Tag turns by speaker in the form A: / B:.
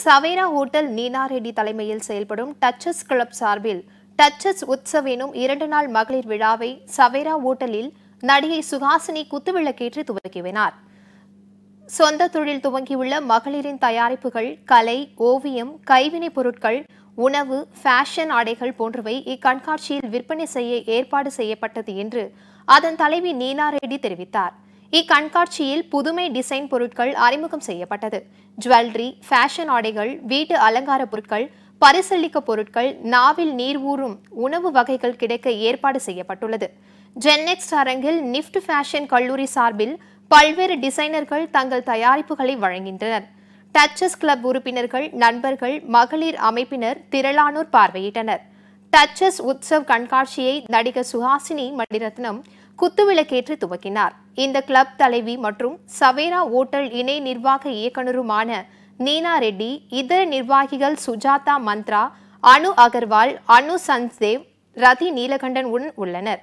A: Savera hotel நீனா ரெட்டி தலைமையில் செயல்படும் duchess club சார்பில் டச்சஸ் உத்சவ் எனும் இரண்டு நாள் மகளிர் விழாவை சவேரா ஹோட்டலில் நடிகை சுஹாசினி குத்துவிளக்கேற்றி துவக்கிவினார் சொந்த தொழில் துவங்கியுள்ள மகளிரின் தயாரிப்புகள் கலை ஓவியம் கைவினைப் பொருட்கள் உணவு ஃபேஷன் ஆடைகள் போன்றவை இக்கண்காட்சியில் விற்பனை செய்ய ஏற்பாடு செய்யப்பட்டது என்று அதன் தலைவி நீனா ரெட்டி தெரிவித்தார் இக்கண்காட்சியில் புதுமை டிசைன் பொருட்கள் அறிமுகம் செய்யப்பட்டது ஜுவல்லரி ஃபேஷன் ஆடைகள் வீட்டு அலங்கார பொருட்கள் பரிசளிக்க பொருட்கள் நாவில் நீர் ஊறும் உணவு வகைகள் கிடைக்க ஏற்பாடு செய்யப்பட்டுள்ளது ஜென்னெக்ஸ் அரங்கில் நிஃப்ட் ஃபேஷன் கல்லூரி சார்பில் பல்வேறு டிசைனர்கள் தங்கள் தயாரிப்புகளை வழங்கின்றனர் டச்சஸ் கிளப் உறுப்பினர்கள் நண்பர்கள் மகளிர் அமைப்பினர் திரளானோர் பார்வையிட்டனர் டச்சஸ் உற்சவ் கண்காட்சியை நடிகர் சுஹாசினி மணிரத்னம் குத்துவிளக்கேற்றி துவக்கினார் இந்த கிளப் தலைவி மற்றும் சவேரா ஓட்டல் இணை நிர்வாக இயக்குனருமான நீனா ரெட்டி இதர நிர்வாகிகள் சுஜாதா மந்த்ரா அனு அகர்வால் அனு சந்தேவ் ரதி நீலகண்டன் உடன் உள்ளனர்